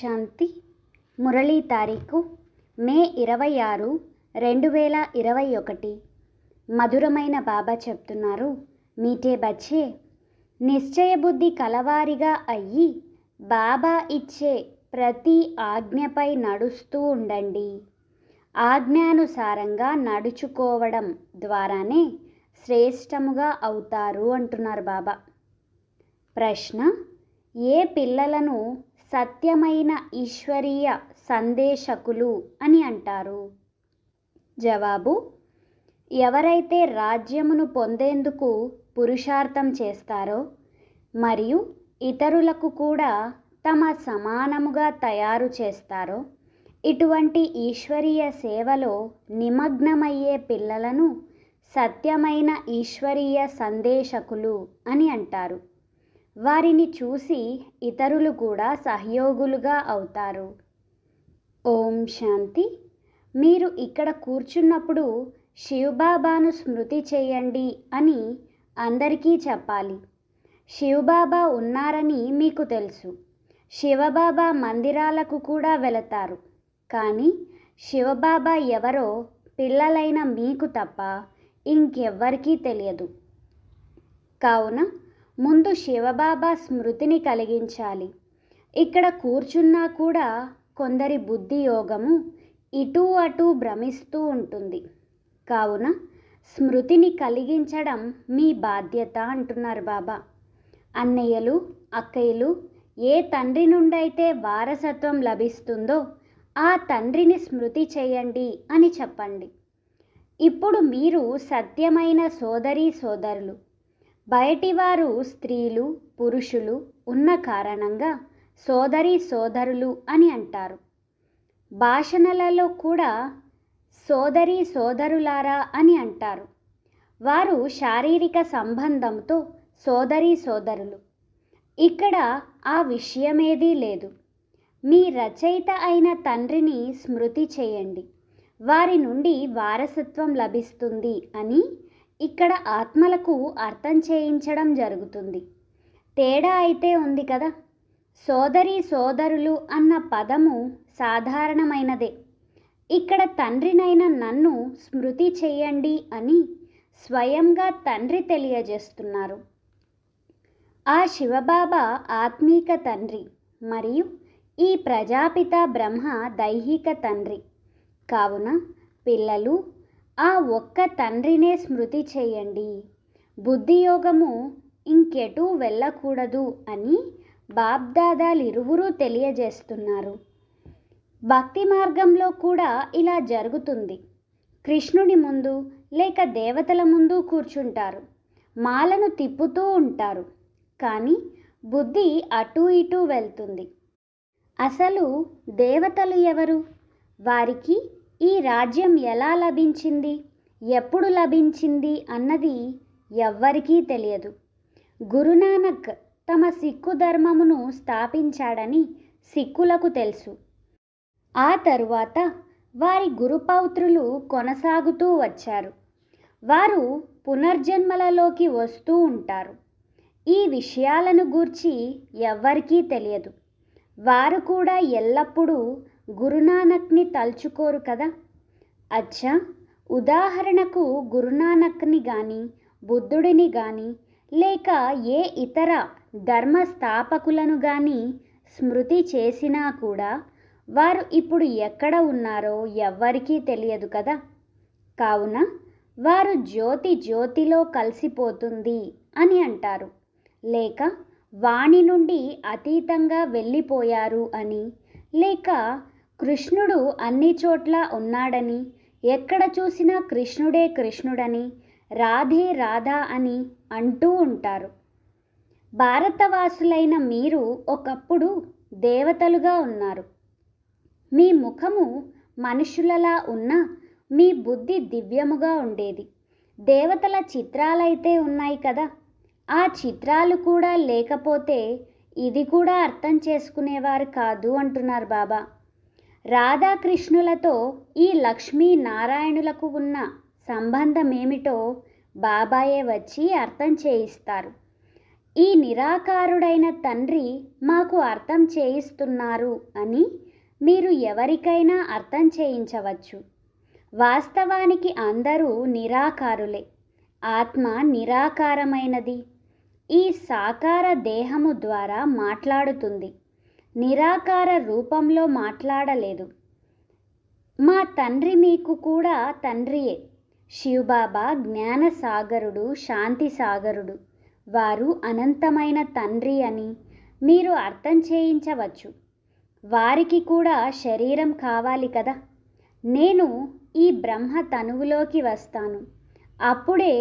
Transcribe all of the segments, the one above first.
శాంతి మురళీ తారీఖు మే ఇరవై ఆరు రెండు వేల ఇరవై ఒకటి మధురమైన బాబా చెప్తున్నారు మీటే బచ్చే నిశ్చయబుద్ధి కలవారిగా అయ్యి బాబా ఇచ్చే ప్రతి ఆజ్ఞపై నడుస్తూ ఉండండి ఆజ్ఞానుసారంగా నడుచుకోవడం ద్వారానే శ్రేష్టముగా అవుతారు అంటున్నారు బాబా ప్రశ్న ఏ పిల్లలను సత్యమైన ఈశ్వరీయ సందేశకులు అని అంటారు జవాబు ఎవరైతే రాజ్యమును పొందేందుకు పురుషార్థం చేస్తారో మరియు ఇతరులకు కూడా తమ సమానముగా తయారు చేస్తారో ఇటువంటి ఈశ్వరీయ సేవలో నిమగ్నమయ్యే పిల్లలను సత్యమైన ఈశ్వరీయ సందేశకులు అని అంటారు వారిని చూసి ఇతరులు కూడా సహయోగులుగా అవుతారు ఓం శాంతి మీరు ఇక్కడ కూర్చున్నప్పుడు శివబాబాను స్మృతి చేయండి అని అందరికీ చెప్పాలి శివబాబా ఉన్నారని మీకు తెలుసు శివబాబా మందిరాలకు కూడా వెళతారు కానీ శివబాబా ఎవరో పిల్లలైన మీకు తప్ప ఇంకెవ్వరికీ తెలియదు కావున ముందు శివబాబా స్మృతిని కలిగించాలి ఇక్కడ కూర్చున్నా కూడా కొందరి బుద్ధి యోగము ఇటూ అటూ భ్రమిస్తూ ఉంటుంది కావున స్మృతిని కలిగించడం మీ బాధ్యత అంటున్నారు బాబా అన్నయ్యలు అక్కయ్యలు ఏ తండ్రి నుండైతే వారసత్వం లభిస్తుందో ఆ తండ్రిని స్మృతి చేయండి అని చెప్పండి ఇప్పుడు మీరు సత్యమైన సోదరీ సోదరులు బయటివారు స్త్రీలు పురుషులు ఉన్న కారణంగా సోదరి సోదరులు అని అంటారు భాషణలలో కూడా సోదరి సోదరులారా అని అంటారు వారు శారీరక సంబంధంతో సోదరి సోదరులు ఇక్కడ ఆ విషయమేదీ లేదు మీ రచయిత అయిన తండ్రిని స్మృతి చేయండి వారి నుండి వారసత్వం లభిస్తుంది అని ఇక్కడ ఆత్మలకు అర్థం చేయించడం జరుగుతుంది తేడా అయితే ఉంది కదా సోదరి సోదరులు అన్న పదము సాధారణమైనదే ఇక్కడ తండ్రినైన నన్ను స్మృతి చేయండి అని స్వయంగా తండ్రి తెలియజేస్తున్నారు ఆ శివబాబా ఆత్మీక తండ్రి మరియు ఈ ప్రజాపిత బ్రహ్మ దైహిక తండ్రి కావున పిల్లలు ఆ ఒక్క తండ్రినే స్మృతి చేయండి బుద్ధియోగము ఇంకెటూ వెళ్ళకూడదు అని ఇరువురూ తెలియజేస్తున్నారు భక్తి మార్గంలో కూడా ఇలా జరుగుతుంది కృష్ణుని ముందు లేక దేవతల ముందు కూర్చుంటారు మాలను తిప్పుతూ ఉంటారు కానీ బుద్ధి అటూ ఇటూ వెళ్తుంది అసలు దేవతలు ఎవరు వారికి ఈ రాజ్యం ఎలా లభించింది ఎప్పుడు లభించింది అన్నది ఎవ్వరికీ తెలియదు గురునానక్ తమ సిక్కు ధర్మమును స్థాపించాడని సిక్కులకు తెలుసు ఆ తరువాత వారి గురుపౌత్రులు కొనసాగుతూ వచ్చారు వారు పునర్జన్మలలోకి వస్తూ ఉంటారు ఈ విషయాలను గూర్చి ఎవ్వరికీ తెలియదు వారు కూడా ఎల్లప్పుడూ గురునానక్ని తలుచుకోరు కదా అచ్చా ఉదాహరణకు గురునానక్ని కానీ బుద్ధుడిని కానీ లేక ఏ ఇతర ధర్మ స్థాపకులను కానీ స్మృతి చేసినా కూడా వారు ఇప్పుడు ఎక్కడ ఉన్నారో ఎవ్వరికీ తెలియదు కదా కావున వారు జ్యోతి జ్యోతిలో కలిసిపోతుంది అని అంటారు లేక వాణి నుండి అతీతంగా వెళ్ళిపోయారు అని లేక కృష్ణుడు అన్ని చోట్ల ఉన్నాడని ఎక్కడ చూసినా కృష్ణుడే కృష్ణుడని రాధే రాధా అని అంటూ ఉంటారు భారతవాసులైన మీరు ఒకప్పుడు దేవతలుగా ఉన్నారు మీ ముఖము మనుషులలా ఉన్న మీ బుద్ధి దివ్యముగా ఉండేది దేవతల చిత్రాలైతే ఉన్నాయి కదా ఆ చిత్రాలు కూడా లేకపోతే ఇది కూడా అర్థం చేసుకునేవారు కాదు అంటున్నారు బాబా రాధాకృష్ణులతో ఈ లక్ష్మీ నారాయణులకు ఉన్న సంబంధమేమిటో బాబాయే వచ్చి అర్థం చేయిస్తారు ఈ నిరాకారుడైన తండ్రి మాకు అర్థం చేయిస్తున్నారు అని మీరు ఎవరికైనా అర్థం చేయించవచ్చు వాస్తవానికి అందరూ నిరాకారులే ఆత్మ నిరాకారమైనది ఈ సాకార దేహము ద్వారా మాట్లాడుతుంది నిరాకార రూపంలో మాట్లాడలేదు మా తండ్రి మీకు కూడా తండ్రియే శివబాబా జ్ఞానసాగరుడు శాంతి సాగరుడు వారు అనంతమైన తండ్రి అని మీరు అర్థం చేయించవచ్చు వారికి కూడా శరీరం కావాలి కదా నేను ఈ బ్రహ్మ తనువులోకి వస్తాను అప్పుడే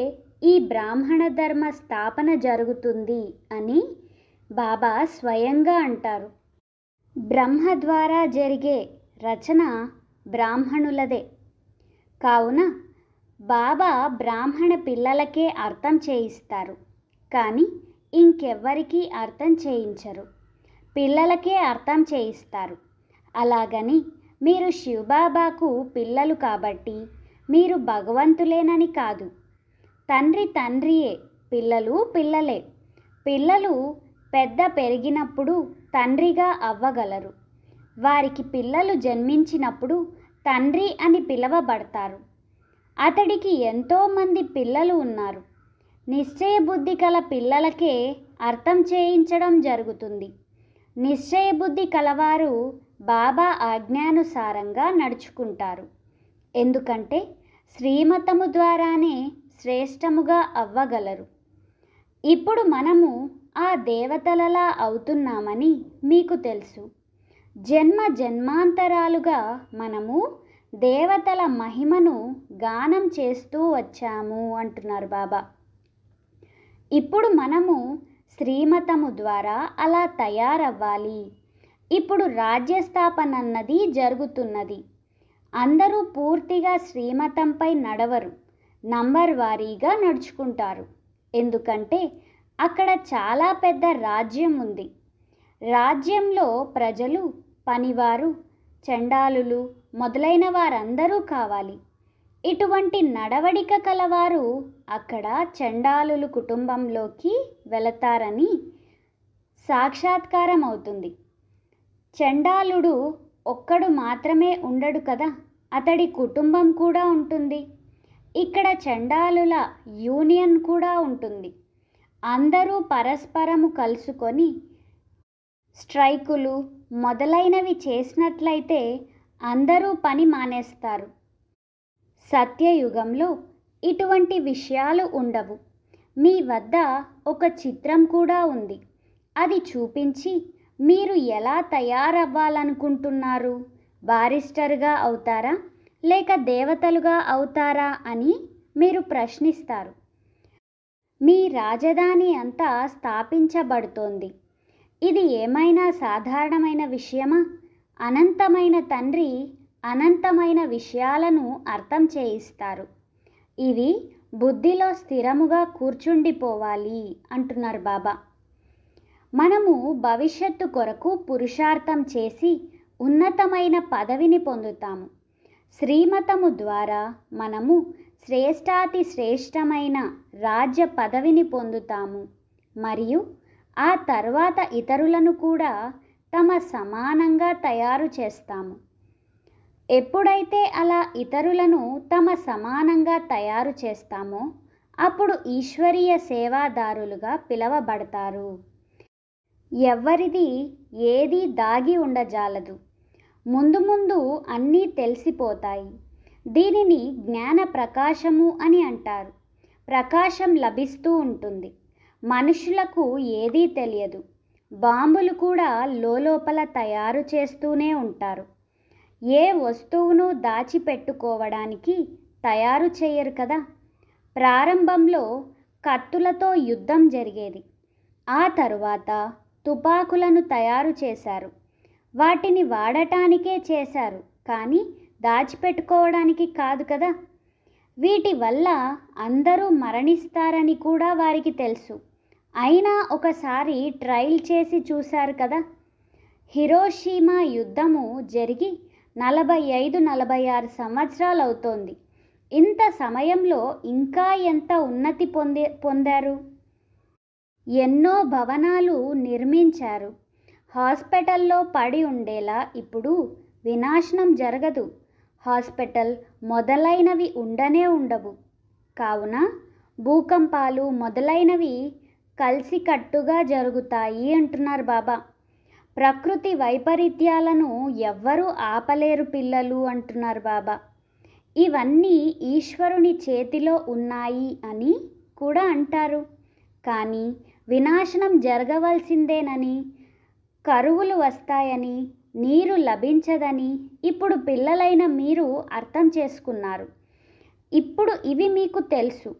ఈ బ్రాహ్మణ ధర్మ స్థాపన జరుగుతుంది అని బాబా స్వయంగా అంటారు బ్రహ్మ ద్వారా జరిగే రచన బ్రాహ్మణులదే కావున బాబా బ్రాహ్మణ పిల్లలకే అర్థం చేయిస్తారు కానీ ఇంకెవ్వరికీ అర్థం చేయించరు పిల్లలకే అర్థం చేయిస్తారు అలాగని మీరు శివబాబాకు పిల్లలు కాబట్టి మీరు భగవంతులేనని కాదు తండ్రి తండ్రియే పిల్లలు పిల్లలే పిల్లలు పెద్ద పెరిగినప్పుడు తండ్రిగా అవ్వగలరు వారికి పిల్లలు జన్మించినప్పుడు తండ్రి అని పిలవబడతారు అతడికి ఎంతోమంది పిల్లలు ఉన్నారు నిశ్చయబుద్ధి కల పిల్లలకే అర్థం చేయించడం జరుగుతుంది నిశ్చయబుద్ధి కలవారు బాబా ఆజ్ఞానుసారంగా నడుచుకుంటారు ఎందుకంటే శ్రీమతము ద్వారానే శ్రేష్టముగా అవ్వగలరు ఇప్పుడు మనము ఆ దేవతలలా అవుతున్నామని మీకు తెలుసు జన్మ జన్మాంతరాలుగా మనము దేవతల మహిమను గానం చేస్తూ వచ్చాము అంటున్నారు బాబా ఇప్పుడు మనము శ్రీమతము ద్వారా అలా తయారవ్వాలి ఇప్పుడు రాజ్యస్థాపన అన్నది జరుగుతున్నది అందరూ పూర్తిగా శ్రీమతంపై నడవరు నంబర్ వారీగా నడుచుకుంటారు ఎందుకంటే అక్కడ చాలా పెద్ద రాజ్యం ఉంది రాజ్యంలో ప్రజలు పనివారు చండాలులు మొదలైన వారందరూ కావాలి ఇటువంటి నడవడిక కలవారు అక్కడ చండాలులు కుటుంబంలోకి వెళతారని సాక్షాత్కారం అవుతుంది చండాలుడు ఒక్కడు మాత్రమే ఉండడు కదా అతడి కుటుంబం కూడా ఉంటుంది ఇక్కడ చండాలుల యూనియన్ కూడా ఉంటుంది అందరూ పరస్పరము కలుసుకొని స్ట్రైకులు మొదలైనవి చేసినట్లయితే అందరూ పని మానేస్తారు సత్యయుగంలో ఇటువంటి విషయాలు ఉండవు మీ వద్ద ఒక చిత్రం కూడా ఉంది అది చూపించి మీరు ఎలా తయారవ్వాలనుకుంటున్నారు బారిస్టర్గా అవుతారా లేక దేవతలుగా అవుతారా అని మీరు ప్రశ్నిస్తారు మీ రాజధాని అంతా స్థాపించబడుతోంది ఇది ఏమైనా సాధారణమైన విషయమా అనంతమైన తండ్రి అనంతమైన విషయాలను అర్థం చేయిస్తారు ఇవి బుద్ధిలో స్థిరముగా కూర్చుండిపోవాలి అంటున్నారు బాబా మనము భవిష్యత్తు కొరకు పురుషార్థం చేసి ఉన్నతమైన పదవిని పొందుతాము శ్రీమతము ద్వారా మనము శ్రేష్టాతి శ్రేష్టమైన రాజ్య పదవిని పొందుతాము మరియు ఆ తర్వాత ఇతరులను కూడా తమ సమానంగా తయారు చేస్తాము ఎప్పుడైతే అలా ఇతరులను తమ సమానంగా తయారు చేస్తామో అప్పుడు ఈశ్వరీయ సేవాదారులుగా పిలవబడతారు ఎవ్వరిది ఏది దాగి ఉండజాలదు ముందు ముందు అన్నీ తెలిసిపోతాయి దీనిని జ్ఞాన ప్రకాశము అని అంటారు ప్రకాశం లభిస్తూ ఉంటుంది మనుషులకు ఏదీ తెలియదు బాంబులు కూడా లోపల తయారు చేస్తూనే ఉంటారు ఏ వస్తువును దాచిపెట్టుకోవడానికి తయారు చేయరు కదా ప్రారంభంలో కత్తులతో యుద్ధం జరిగేది ఆ తరువాత తుపాకులను తయారు చేశారు వాటిని వాడటానికే చేశారు కానీ దాచిపెట్టుకోవడానికి కాదు కదా వీటి వల్ల అందరూ మరణిస్తారని కూడా వారికి తెలుసు అయినా ఒకసారి ట్రయల్ చేసి చూశారు కదా హిరోషీమా యుద్ధము జరిగి నలభై ఐదు నలభై ఆరు సంవత్సరాలు అవుతోంది ఇంత సమయంలో ఇంకా ఎంత ఉన్నతి పొందే పొందారు ఎన్నో భవనాలు నిర్మించారు హాస్పిటల్లో పడి ఉండేలా ఇప్పుడు వినాశనం జరగదు హాస్పిటల్ మొదలైనవి ఉండనే ఉండవు కావున భూకంపాలు మొదలైనవి కలిసికట్టుగా జరుగుతాయి అంటున్నారు బాబా ప్రకృతి వైపరీత్యాలను ఎవ్వరూ ఆపలేరు పిల్లలు అంటున్నారు బాబా ఇవన్నీ ఈశ్వరుని చేతిలో ఉన్నాయి అని కూడా అంటారు కానీ వినాశనం జరగవలసిందేనని కరువులు వస్తాయని నీరు లభించదని ఇప్పుడు పిల్లలైన మీరు అర్థం చేసుకున్నారు ఇప్పుడు ఇవి మీకు తెలుసు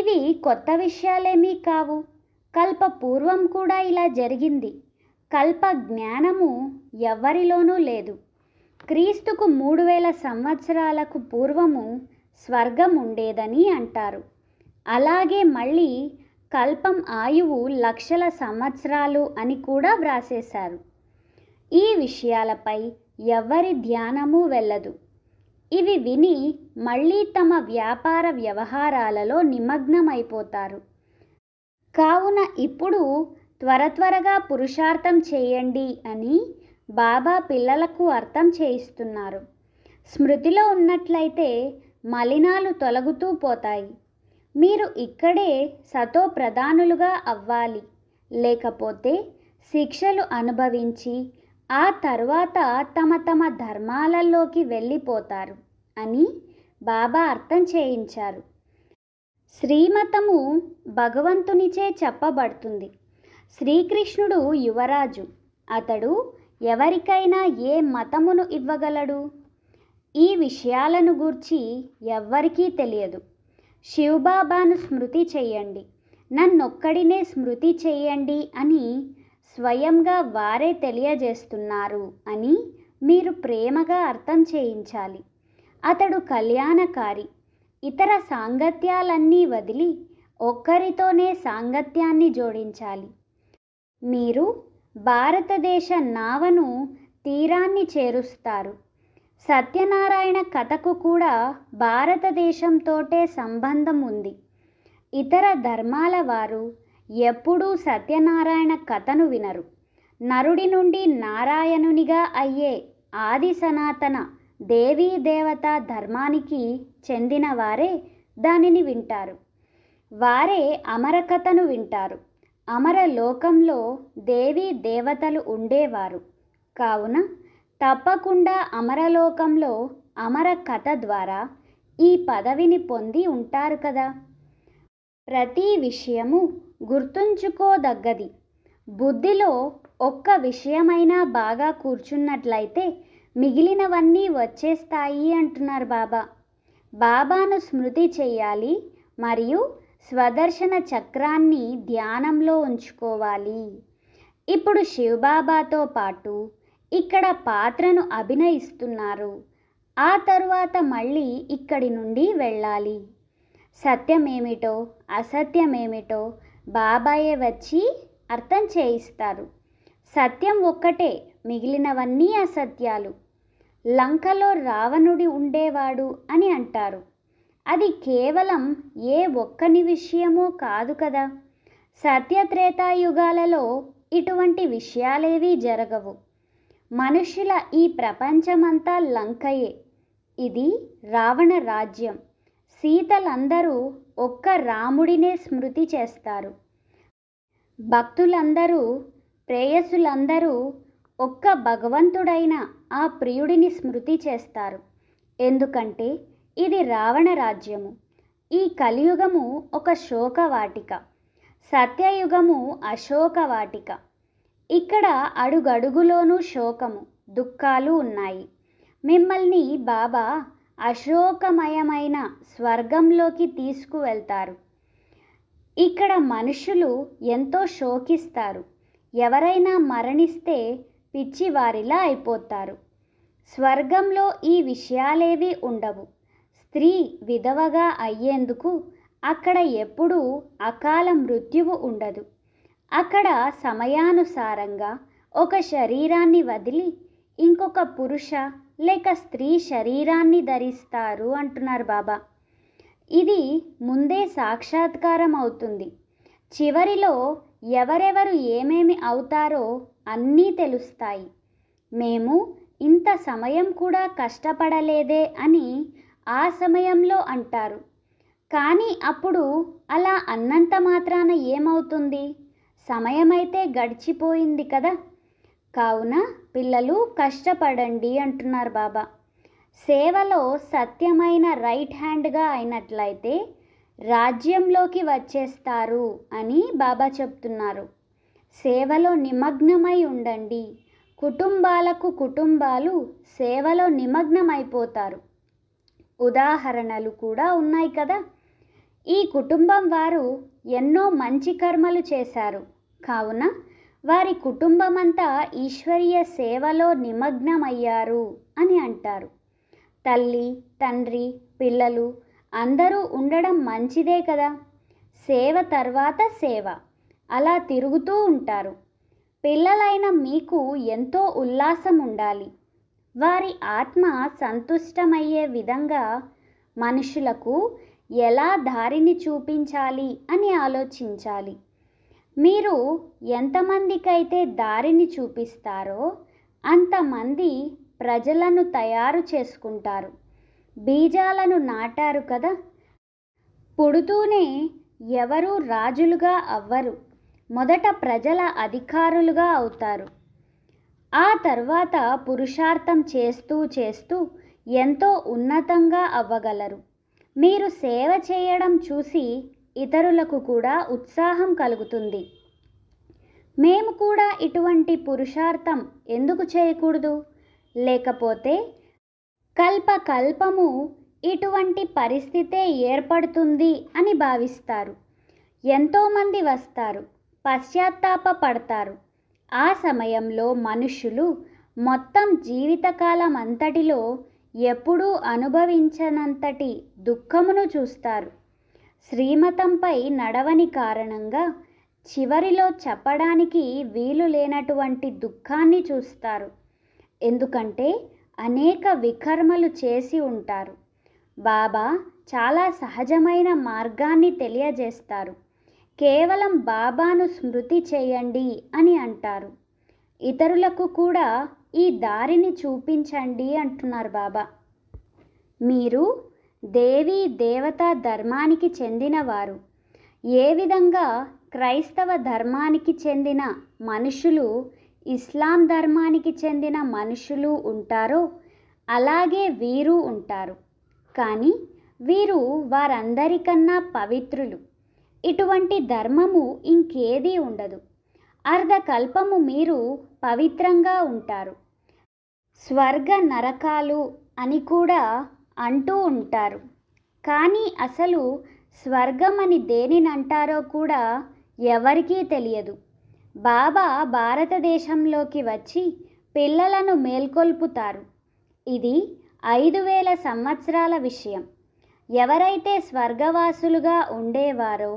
ఇవి కొత్త విషయాలేమీ కావు కల్ప పూర్వం కూడా ఇలా జరిగింది కల్ప జ్ఞానము ఎవరిలోనూ లేదు క్రీస్తుకు మూడు వేల సంవత్సరాలకు పూర్వము స్వర్గం ఉండేదని అంటారు అలాగే మళ్ళీ కల్పం ఆయువు లక్షల సంవత్సరాలు అని కూడా వ్రాసేశారు ఈ విషయాలపై ఎవరి ధ్యానము వెళ్ళదు ఇవి విని మళ్ళీ తమ వ్యాపార వ్యవహారాలలో నిమగ్నమైపోతారు కావున ఇప్పుడు త్వర త్వరగా పురుషార్థం చేయండి అని బాబా పిల్లలకు అర్థం చేయిస్తున్నారు స్మృతిలో ఉన్నట్లయితే మలినాలు తొలగుతూ పోతాయి మీరు ఇక్కడే సతో ప్రధానులుగా అవ్వాలి లేకపోతే శిక్షలు అనుభవించి ఆ తర్వాత తమ తమ ధర్మాలలోకి వెళ్ళిపోతారు అని బాబా అర్థం చేయించారు శ్రీమతము భగవంతునిచే చెప్పబడుతుంది శ్రీకృష్ణుడు యువరాజు అతడు ఎవరికైనా ఏ మతమును ఇవ్వగలడు ఈ విషయాలను గూర్చి ఎవ్వరికీ తెలియదు శివబాబాను స్మృతి చేయండి నన్నొక్కడినే స్మృతి చేయండి అని స్వయంగా వారే తెలియజేస్తున్నారు అని మీరు ప్రేమగా అర్థం చేయించాలి అతడు కళ్యాణకారి ఇతర సాంగత్యాలన్నీ వదిలి ఒక్కరితోనే సాంగత్యాన్ని జోడించాలి మీరు భారతదేశ నావను తీరాన్ని చేరుస్తారు సత్యనారాయణ కథకు కూడా భారతదేశంతోటే సంబంధం ఉంది ఇతర ధర్మాల వారు ఎప్పుడూ సత్యనారాయణ కథను వినరు నరుడి నుండి నారాయణునిగా అయ్యే ఆది సనాతన దేవీ దేవత ధర్మానికి చెందిన వారే దానిని వింటారు వారే అమర కథను వింటారు అమర లోకంలో దేవీ దేవతలు ఉండేవారు కావున తప్పకుండా అమరలోకంలో అమర కథ ద్వారా ఈ పదవిని పొంది ఉంటారు కదా ప్రతి విషయము గుర్తుంచుకోదగ్గది బుద్ధిలో ఒక్క విషయమైనా బాగా కూర్చున్నట్లయితే మిగిలినవన్నీ వచ్చేస్తాయి అంటున్నారు బాబా బాబాను స్మృతి చేయాలి మరియు స్వదర్శన చక్రాన్ని ధ్యానంలో ఉంచుకోవాలి ఇప్పుడు శివబాబాతో పాటు ఇక్కడ పాత్రను అభినయిస్తున్నారు ఆ తరువాత మళ్ళీ ఇక్కడి నుండి వెళ్ళాలి సత్యమేమిటో అసత్యమేమిటో బాబాయే వచ్చి అర్థం చేయిస్తారు సత్యం ఒక్కటే మిగిలినవన్నీ అసత్యాలు లంకలో రావణుడి ఉండేవాడు అని అంటారు అది కేవలం ఏ ఒక్కని విషయమో కాదు కదా సత్యత్రేతాయుగాలలో ఇటువంటి విషయాలేవీ జరగవు మనుషుల ఈ ప్రపంచమంతా లంకయే ఇది రావణ రాజ్యం సీతలందరూ ఒక్క రాముడినే స్మృతి చేస్తారు భక్తులందరూ ప్రేయసులందరూ ఒక్క భగవంతుడైన ఆ ప్రియుడిని స్మృతి చేస్తారు ఎందుకంటే ఇది రావణ రాజ్యము ఈ కలియుగము ఒక శోకవాటిక సత్యయుగము అశోకవాటిక ఇక్కడ అడుగడుగులోనూ శోకము దుఃఖాలు ఉన్నాయి మిమ్మల్ని బాబా అశోకమయమైన స్వర్గంలోకి తీసుకువెళ్తారు ఇక్కడ మనుషులు ఎంతో శోకిస్తారు ఎవరైనా మరణిస్తే పిచ్చివారిలా అయిపోతారు స్వర్గంలో ఈ విషయాలేవి ఉండవు స్త్రీ విధవగా అయ్యేందుకు అక్కడ ఎప్పుడూ అకాల మృత్యువు ఉండదు అక్కడ సమయానుసారంగా ఒక శరీరాన్ని వదిలి ఇంకొక పురుష లేక స్త్రీ శరీరాన్ని ధరిస్తారు అంటున్నారు బాబా ఇది ముందే సాక్షాత్కారం అవుతుంది చివరిలో ఎవరెవరు ఏమేమి అవుతారో అన్నీ తెలుస్తాయి మేము ఇంత సమయం కూడా కష్టపడలేదే అని ఆ సమయంలో అంటారు కానీ అప్పుడు అలా అన్నంత మాత్రాన ఏమవుతుంది సమయమైతే గడిచిపోయింది కదా కావున పిల్లలు కష్టపడండి అంటున్నారు బాబా సేవలో సత్యమైన రైట్ హ్యాండ్గా అయినట్లయితే రాజ్యంలోకి వచ్చేస్తారు అని బాబా చెప్తున్నారు సేవలో నిమగ్నమై ఉండండి కుటుంబాలకు కుటుంబాలు సేవలో నిమగ్నమైపోతారు ఉదాహరణలు కూడా ఉన్నాయి కదా ఈ కుటుంబం వారు ఎన్నో మంచి కర్మలు చేశారు కావున వారి కుటుంబమంతా ఈశ్వరీయ సేవలో నిమగ్నమయ్యారు అని అంటారు తల్లి తండ్రి పిల్లలు అందరూ ఉండడం మంచిదే కదా సేవ తర్వాత సేవ అలా తిరుగుతూ ఉంటారు పిల్లలైన మీకు ఎంతో ఉల్లాసం ఉండాలి వారి ఆత్మ సంతుష్టమయ్యే విధంగా మనుషులకు ఎలా దారిని చూపించాలి అని ఆలోచించాలి మీరు ఎంతమందికైతే దారిని చూపిస్తారో అంతమంది ప్రజలను తయారు చేసుకుంటారు బీజాలను నాటారు కదా పుడుతూనే ఎవరూ రాజులుగా అవ్వరు మొదట ప్రజల అధికారులుగా అవుతారు ఆ తర్వాత పురుషార్థం చేస్తూ చేస్తూ ఎంతో ఉన్నతంగా అవ్వగలరు మీరు సేవ చేయడం చూసి ఇతరులకు కూడా ఉత్సాహం కలుగుతుంది మేము కూడా ఇటువంటి పురుషార్థం ఎందుకు చేయకూడదు లేకపోతే కల్పకల్పము ఇటువంటి పరిస్థితే ఏర్పడుతుంది అని భావిస్తారు ఎంతోమంది వస్తారు పశ్చాత్తాప పడతారు ఆ సమయంలో మనుషులు మొత్తం జీవితకాలం అంతటిలో ఎప్పుడూ అనుభవించనంతటి దుఃఖమును చూస్తారు శ్రీమతంపై నడవని కారణంగా చివరిలో చెప్పడానికి వీలు లేనటువంటి దుఃఖాన్ని చూస్తారు ఎందుకంటే అనేక వికర్మలు చేసి ఉంటారు బాబా చాలా సహజమైన మార్గాన్ని తెలియజేస్తారు కేవలం బాబాను స్మృతి చేయండి అని అంటారు ఇతరులకు కూడా ఈ దారిని చూపించండి అంటున్నారు బాబా మీరు దేవీ దేవతా ధర్మానికి చెందినవారు ఏ విధంగా క్రైస్తవ ధర్మానికి చెందిన మనుషులు ఇస్లాం ధర్మానికి చెందిన మనుషులు ఉంటారో అలాగే వీరు ఉంటారు కానీ వీరు వారందరికన్నా పవిత్రులు ఇటువంటి ధర్మము ఇంకేదీ ఉండదు అర్ధకల్పము మీరు పవిత్రంగా ఉంటారు స్వర్గ నరకాలు అని కూడా అంటూ ఉంటారు కానీ అసలు స్వర్గం అని దేనినంటారో కూడా ఎవరికీ తెలియదు బాబా భారతదేశంలోకి వచ్చి పిల్లలను మేల్కొల్పుతారు ఇది ఐదు వేల సంవత్సరాల విషయం ఎవరైతే స్వర్గవాసులుగా ఉండేవారో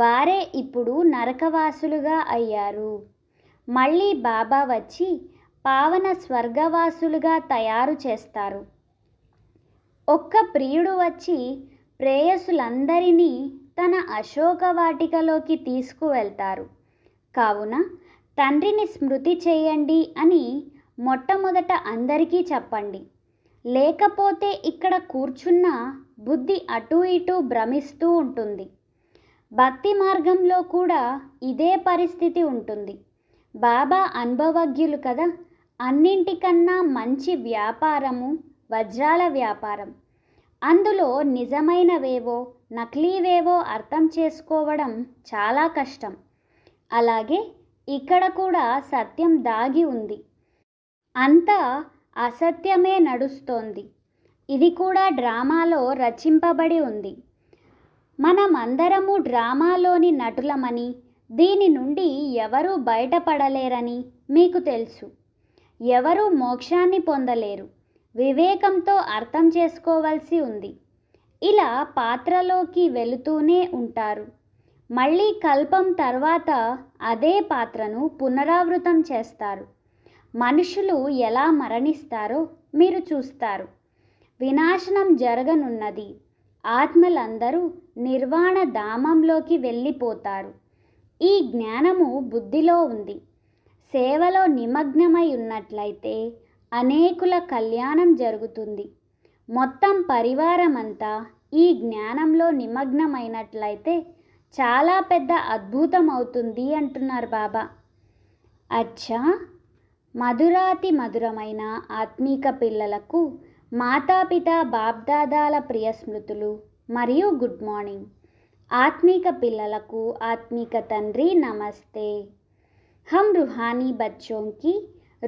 వారే ఇప్పుడు నరకవాసులుగా అయ్యారు మళ్ళీ బాబా వచ్చి పావన స్వర్గవాసులుగా తయారు చేస్తారు ఒక్క ప్రియుడు వచ్చి ప్రేయసులందరినీ తన అశోక వాటికలోకి తీసుకువెళ్తారు కావున తండ్రిని స్మృతి చేయండి అని మొట్టమొదట అందరికీ చెప్పండి లేకపోతే ఇక్కడ కూర్చున్న బుద్ధి అటు ఇటు భ్రమిస్తూ ఉంటుంది భక్తి మార్గంలో కూడా ఇదే పరిస్థితి ఉంటుంది బాబా అనుభవజ్ఞులు కదా అన్నింటికన్నా మంచి వ్యాపారము వజ్రాల వ్యాపారం అందులో నిజమైనవేవో నకిలీవేవో అర్థం చేసుకోవడం చాలా కష్టం అలాగే ఇక్కడ కూడా సత్యం దాగి ఉంది అంతా అసత్యమే నడుస్తోంది ఇది కూడా డ్రామాలో రచింపబడి ఉంది మనమందరము డ్రామాలోని నటులమని దీని నుండి ఎవరూ బయటపడలేరని మీకు తెలుసు ఎవరూ మోక్షాన్ని పొందలేరు వివేకంతో అర్థం చేసుకోవాల్సి ఉంది ఇలా పాత్రలోకి వెళుతూనే ఉంటారు మళ్ళీ కల్పం తర్వాత అదే పాత్రను పునరావృతం చేస్తారు మనుషులు ఎలా మరణిస్తారో మీరు చూస్తారు వినాశనం జరగనున్నది ఆత్మలందరూ నిర్వాణ ధామంలోకి వెళ్ళిపోతారు ఈ జ్ఞానము బుద్ధిలో ఉంది సేవలో నిమగ్నమై ఉన్నట్లయితే అనేకుల కళ్యాణం జరుగుతుంది మొత్తం పరివారం అంతా ఈ జ్ఞానంలో నిమగ్నమైనట్లయితే చాలా పెద్ద అద్భుతం అవుతుంది అంటున్నారు బాబా అచ్చా మధురాతి మధురమైన ఆత్మీక పిల్లలకు మాతాపిత బాబ్దాదాల ప్రియ స్మృతులు మరియు గుడ్ మార్నింగ్ ఆత్మీక పిల్లలకు ఆత్మీక తండ్రి నమస్తే హమ్ రుహానీ బచ్చోంకి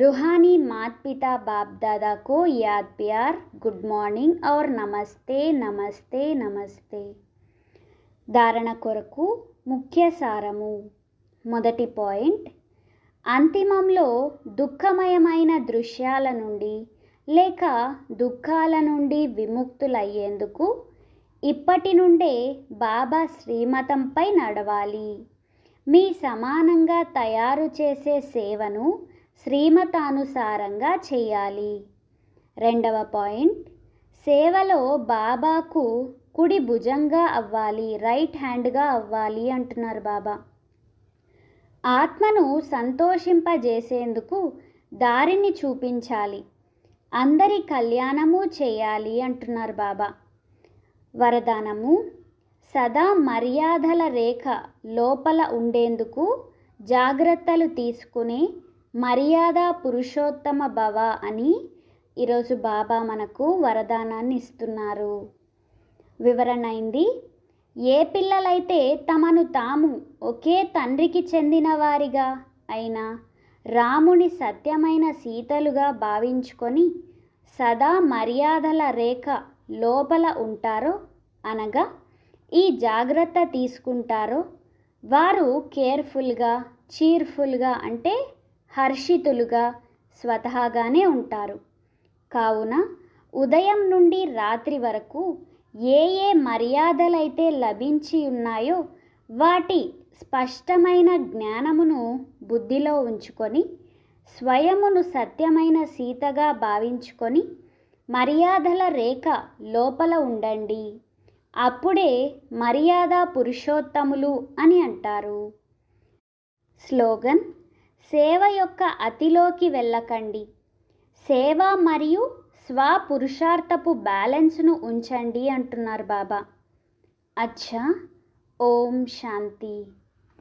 రుహానీ మాత్ పితా బాప్ దాదాకు యాద్ ప్యార్ గుడ్ మార్నింగ్ ఆర్ నమస్తే నమస్తే నమస్తే ధారణ కొరకు ముఖ్య సారము మొదటి పాయింట్ అంతిమంలో దుఃఖమయమైన దృశ్యాల నుండి లేక దుఃఖాల నుండి విముక్తులయ్యేందుకు ఇప్పటి నుండే బాబా శ్రీమతంపై నడవాలి మీ సమానంగా తయారు చేసే సేవను శ్రీమతానుసారంగా చేయాలి రెండవ పాయింట్ సేవలో బాబాకు కుడి భుజంగా అవ్వాలి రైట్ హ్యాండ్గా అవ్వాలి అంటున్నారు బాబా ఆత్మను సంతోషింపజేసేందుకు దారిని చూపించాలి అందరి కళ్యాణము చేయాలి అంటున్నారు బాబా వరదానము సదా మర్యాదల రేఖ లోపల ఉండేందుకు జాగ్రత్తలు తీసుకుని మర్యాద పురుషోత్తమ భవ అని ఈరోజు బాబా మనకు వరదానాన్ని ఇస్తున్నారు వివరణైంది ఏ పిల్లలైతే తమను తాము ఒకే తండ్రికి చెందిన వారిగా అయినా రాముని సత్యమైన సీతలుగా భావించుకొని సదా మర్యాదల రేఖ లోపల ఉంటారో అనగా ఈ జాగ్రత్త తీసుకుంటారో వారు కేర్ఫుల్గా చీర్ఫుల్గా అంటే హర్షితులుగా స్వతహాగానే ఉంటారు కావున ఉదయం నుండి రాత్రి వరకు ఏ ఏ మర్యాదలైతే లభించి ఉన్నాయో వాటి స్పష్టమైన జ్ఞానమును బుద్ధిలో ఉంచుకొని స్వయమును సత్యమైన సీతగా భావించుకొని మర్యాదల రేఖ లోపల ఉండండి అప్పుడే మర్యాద పురుషోత్తములు అని అంటారు స్లోగన్ సేవ యొక్క అతిలోకి వెళ్ళకండి సేవ మరియు స్వపురుషార్థపు బ్యాలెన్స్ను ఉంచండి అంటున్నారు బాబా అచ్చా ఓం శాంతి